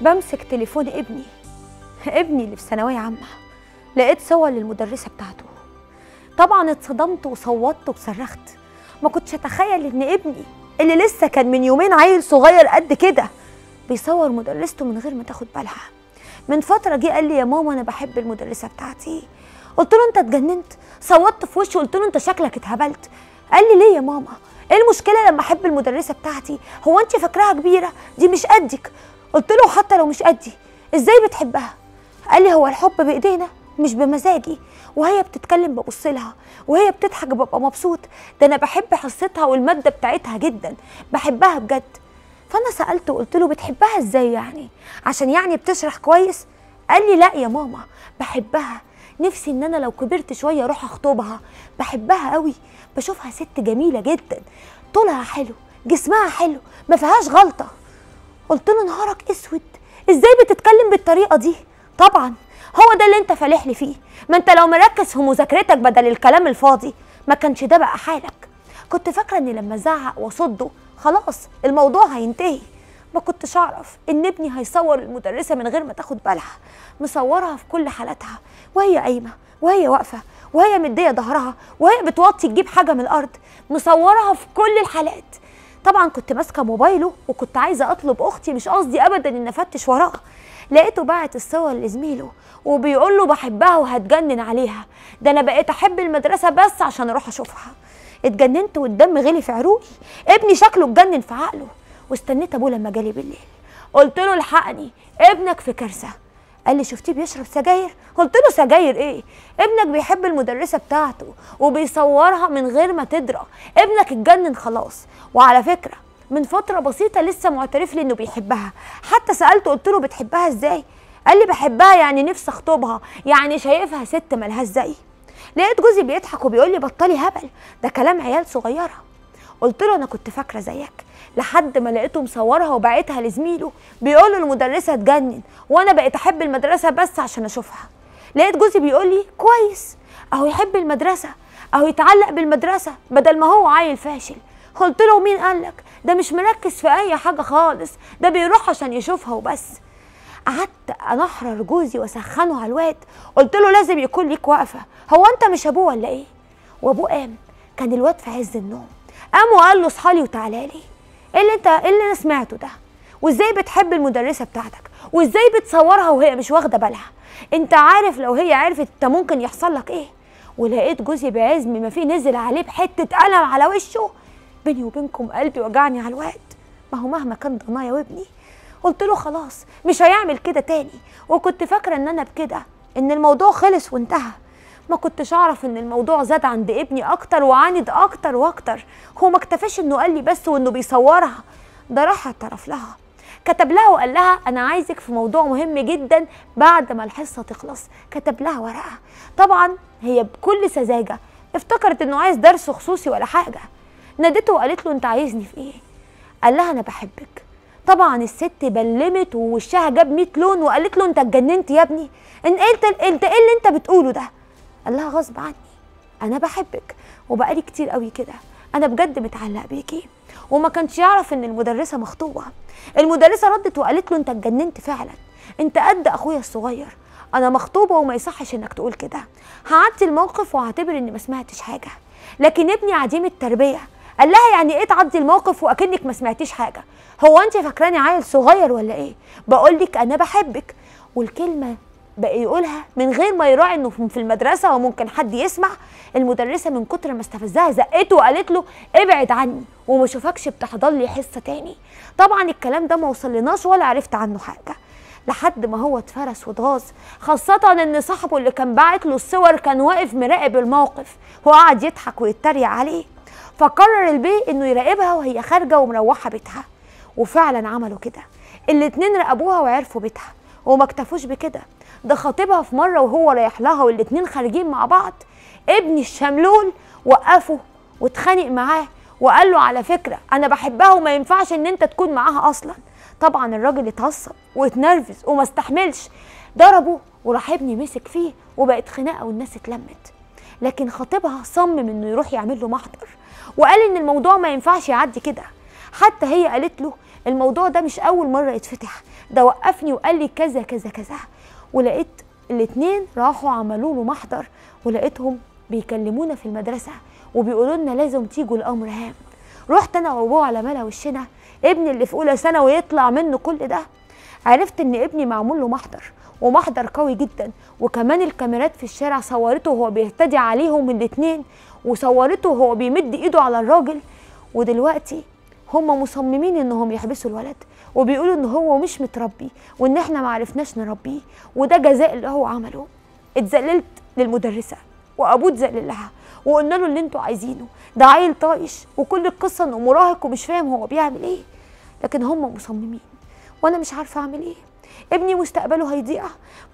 بمسك تليفون ابني ابني اللي في ثانويه عامه لقيت صور للمدرسه بتاعته طبعا اتصدمت وصوتت وصرخت ما كنتش اتخيل ان ابني اللي لسه كان من يومين عيل صغير قد كده بيصور مدرسته من غير ما تاخد بالها من فتره جه قال لي يا ماما انا بحب المدرسه بتاعتي قلت له انت اتجننت صوتت في وشه قلت له انت شكلك اتهبلت قال لي ليه يا ماما ايه المشكله لما احب المدرسه بتاعتي هو انت فاكراها كبيره دي مش قدك قلت له حتى لو مش قدي ازاي بتحبها قال لي هو الحب بايدينا مش بمزاجي وهي بتتكلم ببص لها وهي بتضحك ببقى مبسوط ده انا بحب حصتها والماده بتاعتها جدا بحبها بجد فانا سالته وقلت له بتحبها ازاي يعني عشان يعني بتشرح كويس قال لي لا يا ماما بحبها نفسي ان انا لو كبرت شويه اروح اخطبها بحبها قوي بشوفها ست جميله جدا طولها حلو جسمها حلو ما فيهاش غلطه قلت له نهارك اسود ازاي بتتكلم بالطريقه دي طبعا هو ده اللي انت فالح لي فيه ما انت لو مركز في مذاكرتك بدل الكلام الفاضي ما كانش ده بقى حالك كنت فاكره ان لما ازعق واصده خلاص الموضوع هينتهي ما كنتش اعرف ان ابني هيصور المدرسه من غير ما تاخد بالها مصورها في كل حالاتها وهي قايمه وهي واقفه وهي مديه ظهرها وهي بتوطي تجيب حاجه من الارض مصورها في كل الحالات طبعا كنت ماسكه موبايله وكنت عايزه اطلب اختي مش قصدي ابدا ان افتش وراها لقيته باعت الصور لزميله وبيقول له بحبها وهتجنن عليها ده انا بقيت احب المدرسه بس عشان اروح اشوفها اتجننت والدم غلي في عروقي ابني شكله اتجنن في عقله واستنيت ابوه لما جالي بالليل قلت له الحقني ابنك في كارثه قال لي شفتيه بيشرب سجاير قلت له سجاير ايه ابنك بيحب المدرسه بتاعته وبيصورها من غير ما تدرى ابنك اتجنن خلاص وعلى فكره من فتره بسيطه لسه معترف لي انه بيحبها حتى سالته قلت له بتحبها ازاي قال لي بحبها يعني نفسي اخطبها يعني شايفها ست مالهاش ازاي؟ لقيت جوزي بيضحك وبيقول لي بطلي هبل ده كلام عيال صغيره قلت له انا كنت فاكره زيك لحد ما لقيته مصورها وبعتها لزميله بيقول له المدرسه اتجنن وانا بقيت احب المدرسه بس عشان اشوفها لقيت جوزي بيقول لي كويس اهو يحب المدرسه اهو يتعلق بالمدرسه بدل ما هو عيل فاشل قلت له مين قالك ده مش مركز في اي حاجه خالص ده بيروح عشان يشوفها وبس قعدت انحرر جوزي واسخنه على الواد قلت له لازم يكون ليك وقفه هو انت مش ابوه ولا ايه وابوه قام كان الواد في عز النوم قام وقال له اصحى لي وتعالى لي ايه اللي انت ايه اللي انا سمعته ده وازاي بتحب المدرسه بتاعتك وازاي بتصورها وهي مش واخده بالها انت عارف لو هي عرفت انت ممكن يحصل لك ايه ولقيت جوزي بعزم ما فيه نزل عليه بحته قلم على وشه بيني وبينكم قلبي وجعني على الواد ما هو مهما كان ضنايا وابني قلت له خلاص مش هيعمل كده تاني وكنت فاكره ان انا بكده ان الموضوع خلص وانتهى ما كنتش اعرف ان الموضوع زاد عند ابني اكتر وعاند اكتر واكتر هو ما اكتفاش انه قال لي بس وانه بيصورها ده راح اعترف لها كتب لها وقال لها انا عايزك في موضوع مهم جدا بعد ما الحصه تخلص كتب لها ورقه طبعا هي بكل سذاجه افتكرت انه عايز درس خصوصي ولا حاجه نادته وقالت له انت عايزني في ايه قال لها انا بحبك طبعا الست بلمت ووشها جاب 100 لون وقالت له انت اتجننت يا ابني ان انت انت ايه اللي انت بتقوله ده قال لها غصب عني انا بحبك وبقالي كتير قوي كده انا بجد متعلق بيكي وما كانش يعرف ان المدرسه مخطوبه المدرسه ردت وقالت له انت اتجننت فعلا انت قد اخويا الصغير انا مخطوبه وما يصحش انك تقول كده هعدي الموقف وهعتبر اني ما سمعتش حاجه لكن ابني عديم التربيه قال لها يعني ايه تعدي الموقف واكنك ما سمعتيش حاجه هو انت فاكراني عيل صغير ولا ايه بقول لك انا بحبك والكلمه بقى يقولها من غير ما يراعي انه في المدرسه وممكن حد يسمع المدرسه من كتر ما استفزها زقته وقالت له ابعد عني وما اشوفكش بتحضر لي حصه تاني طبعا الكلام ده ما وصلناش ولا عرفت عنه حاجه لحد ما هو اتفرس واتغاظ خاصة ان صاحبه اللي كان باعت له الصور كان واقف مراقب الموقف وقعد يضحك ويتريق عليه فقرر البيه انه يراقبها وهي خارجة ومروحة بيتها وفعلا عملوا كده الاتنين راقبوها وعرفوا بيتها وما اكتفوش بكده ده خطيبها في مره وهو رايح لها والاتنين خارجين مع بعض ابن الشملول وقفه واتخانق معاه وقال له على فكره انا بحبها وما ينفعش ان انت تكون معاها اصلا طبعا الراجل اتعصب واتنرفز وما استحملش ضربه وراح ابني مسك فيه وبقت خناقه والناس اتلمت لكن خطيبها صمم انه يروح يعمل له محضر وقال ان الموضوع ما ينفعش يعدي كده حتى هي قالت له الموضوع ده مش اول مره يتفتح ده وقفني وقال لي كذا كذا كذا ولقيت الاتنين راحوا عملوا له محضر ولقيتهم بيكلمونا في المدرسة وبيقولوا لنا لازم تيجوا الأمر هام رحت أنا وابوه على ملا وشنا ابني اللي في أولى ثانوي يطلع منه كل ده عرفت إن ابني معمول له محضر ومحضر قوي جدا وكمان الكاميرات في الشارع صورته وهو بيهتدي عليهم الاتنين وصورته وهو بيمد ايده على الراجل ودلوقتي هم مصممين انهم يحبسوا الولد وبيقولوا ان هو مش متربي وان احنا ما عرفناش نربيه وده جزاء اللي هو عمله اتذللت للمدرسه وابوه اتذلل لها وقلنا له اللي انتوا عايزينه ده عيل طايش وكل القصه انه مراهق ومش فاهم هو بيعمل ايه لكن هم مصممين وانا مش عارفه اعمل ايه ابني مستقبله هيضيع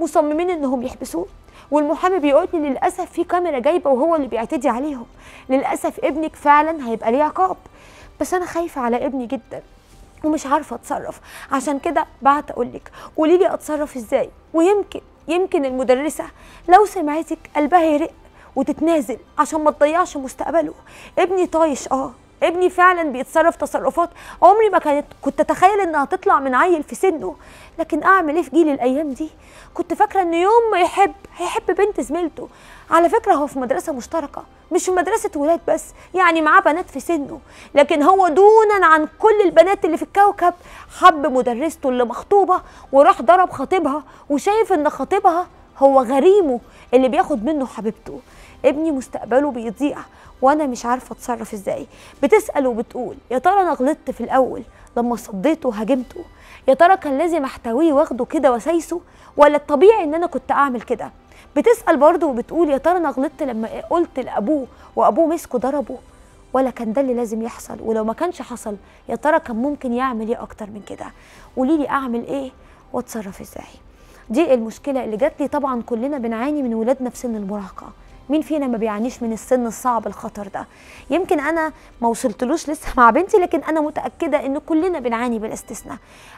مصممين انهم يحبسوه والمحامي بيقول لي للاسف في كاميرا جايبه وهو اللي بيعتدي عليهم للاسف ابنك فعلا هيبقى ليه عقاب بس انا خايفه على ابني جدا ومش عارفه اتصرف عشان كده بعت اقولك قولي لي اتصرف ازاي ويمكن يمكن المدرسه لو سمعتك قلبها يرق وتتنازل عشان ما تضيعش مستقبله ابني طايش اه ابني فعلا بيتصرف تصرفات عمري ما كانت كنت اتخيل انها تطلع من عيل في سنه لكن اعمل ايه في جيل الايام دي كنت فاكره ان يوم ما يحب هيحب بنت زميلته على فكره هو في مدرسه مشتركه مش في مدرسه ولاد بس يعني معاه بنات في سنه لكن هو دونا عن كل البنات اللي في الكوكب حب مدرسته اللي مخطوبه وراح ضرب خطيبها وشايف ان خطيبها هو غريمه اللي بياخد منه حبيبته ابني مستقبله بيضيع وانا مش عارفه اتصرف ازاي بتسال وبتقول يا ترى انا غلطت في الاول لما صديته وهاجمته يا ترى كان لازم احتويه واخده كده واسايسه ولا الطبيعي ان انا كنت اعمل كده بتسال برضه وبتقول يا ترى انا غلطت لما قلت لابوه وابوه مسكه ضربه ولا كان ده اللي لازم يحصل ولو ما كانش حصل يا ترى كان ممكن يعمل ايه اكتر من كده قولي لي اعمل ايه واتصرف ازاي دي المشكله اللي جات لي طبعا كلنا بنعاني من ولادنا في سن المراهقه مين فينا ما بيعانيش من السن الصعب الخطر ده يمكن انا ما وصلتلوش لسه مع بنتي لكن انا متاكده ان كلنا بنعاني بالاستثناء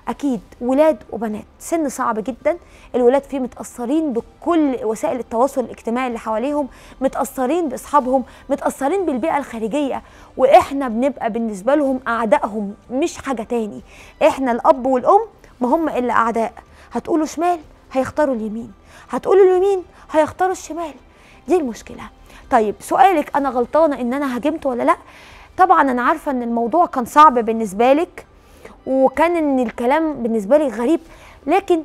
اكيد ولاد وبنات سن صعب جدا الولاد فيه متاثرين بكل وسائل التواصل الاجتماعي اللي حواليهم متاثرين باصحابهم متاثرين بالبيئه الخارجيه واحنا بنبقى بالنسبه لهم اعدائهم مش حاجه تاني احنا الاب والام ما هم الا اعداء هتقولوا شمال هيختاروا اليمين هتقولوا اليمين هيختاروا الشمال دي المشكله طيب سؤالك انا غلطانه ان انا هاجمت ولا لا طبعا انا عارفه ان الموضوع كان صعب بالنسبه لك وكان ان الكلام بالنسبه لي غريب لكن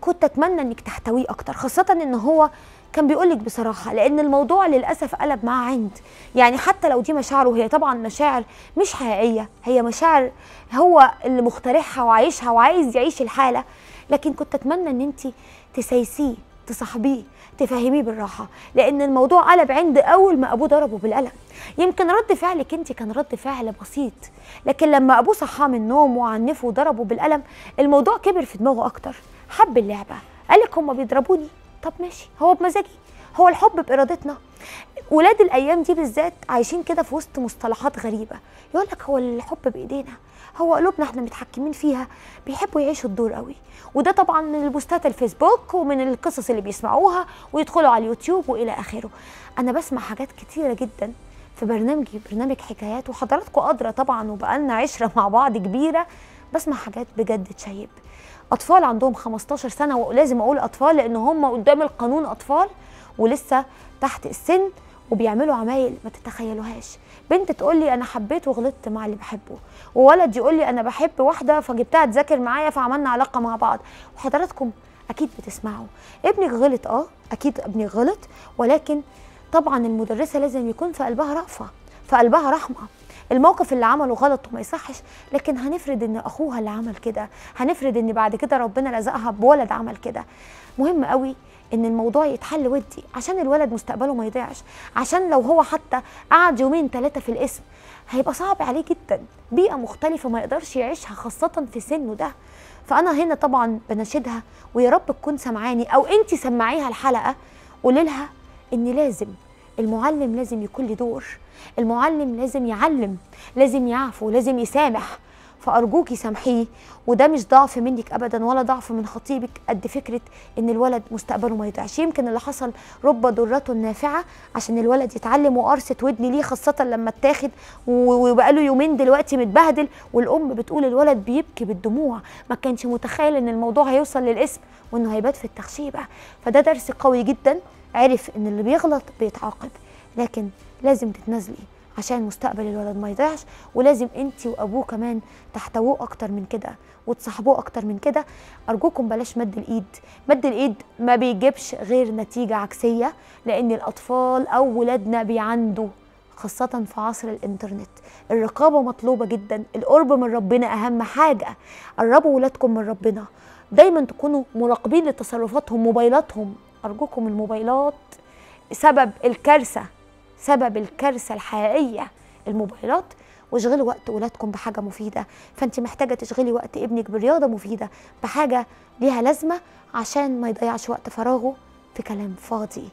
كنت اتمنى انك تحتويه اكتر خاصه ان هو كان بيقول لك بصراحه لان الموضوع للاسف قلب معاه عند يعني حتى لو دي مشاعره هي طبعا مشاعر مش حقيقيه هي مشاعر هو اللي مخترعها وعايشها وعايز يعيش الحاله لكن كنت اتمنى ان انت تسيسيه تصاحبيه تفهميه بالراحه لان الموضوع قلب عند اول ما ابوه ضربه بالقلم يمكن رد فعلك انت كان رد فعل بسيط لكن لما ابوه صحاه من النوم وعنفه وضربه بالقلم الموضوع كبر في دماغه اكتر حب اللعبه قالك هما بيضربوني طب ماشي هو بمزاجي هو الحب بارادتنا ولاد الايام دي بالذات عايشين كده في وسط مصطلحات غريبه يقولك هو الحب بايدينا هو قلوبنا احنا متحكمين فيها بيحبوا يعيشوا الدور قوي وده طبعا من البوستات الفيسبوك ومن القصص اللي بيسمعوها ويدخلوا على اليوتيوب والى اخره انا بسمع حاجات كتيره جدا في برنامجي برنامج حكايات وحضراتكم قادره طبعا وبقالنا عشره مع بعض كبيره بسمع حاجات بجد تشيب اطفال عندهم 15 سنه ولازم اقول اطفال لان هم قدام القانون اطفال ولسه تحت السن وبيعملوا عمايل ما تتخيلوهاش بنت تقول لي انا حبيت وغلطت مع اللي بحبه وولد يقول لي انا بحب واحده فجبتها تذاكر معايا فعملنا علاقه مع بعض وحضراتكم اكيد بتسمعوا ابنك غلط اه اكيد ابنك غلط ولكن طبعا المدرسه لازم يكون في قلبها رأفه في قلبها رحمه الموقف اللي عمله غلط وما يصحش لكن هنفرض ان اخوها اللي عمل كده هنفرض ان بعد كده ربنا لزقها بولد عمل كده مهم قوي ان الموضوع يتحل ودي عشان الولد مستقبله ما يضيعش عشان لو هو حتى قعد يومين ثلاثه في القسم هيبقى صعب عليه جدا بيئه مختلفه ما يقدرش يعيشها خاصه في سنه ده فانا هنا طبعا بناشدها ويا رب تكون سمعاني او انت سمعيها الحلقه قولي لها ان لازم المعلم لازم يكون له دور المعلم لازم يعلم لازم يعفو لازم يسامح فارجوكي سامحيه وده مش ضعف منك ابدا ولا ضعف من خطيبك قد فكره ان الولد مستقبله ما يضيعش يمكن اللي حصل رب ضرته نافعه عشان الولد يتعلم وقرصه ودني ليه خاصه لما اتاخد وبقى له يومين دلوقتي متبهدل والام بتقول الولد بيبكي بالدموع ما كانش متخيل ان الموضوع هيوصل للاسم وانه هيبات في التخشيبه فده درس قوي جدا عرف ان اللي بيغلط بيتعاقب لكن لازم تتنازلي عشان مستقبل الولد ما يضيعش ولازم انت وابوه كمان تحتووه اكتر من كده وتصاحبوه اكتر من كده ارجوكم بلاش مد الايد مد الايد ما بيجيبش غير نتيجه عكسيه لان الاطفال او ولادنا بيعندوا خاصة في عصر الانترنت الرقابة مطلوبة جدا القرب من ربنا أهم حاجة قربوا ولادكم من ربنا دايما تكونوا مراقبين لتصرفاتهم موبايلاتهم أرجوكم الموبايلات سبب الكارثة سبب الكارثة الحقيقية الموبايلات واشغلوا وقت ولادكم بحاجه مفيده فانت محتاجه تشغلي وقت ابنك برياضه مفيده بحاجه ليها لازمه عشان ما يضيعش وقت فراغه في كلام فاضي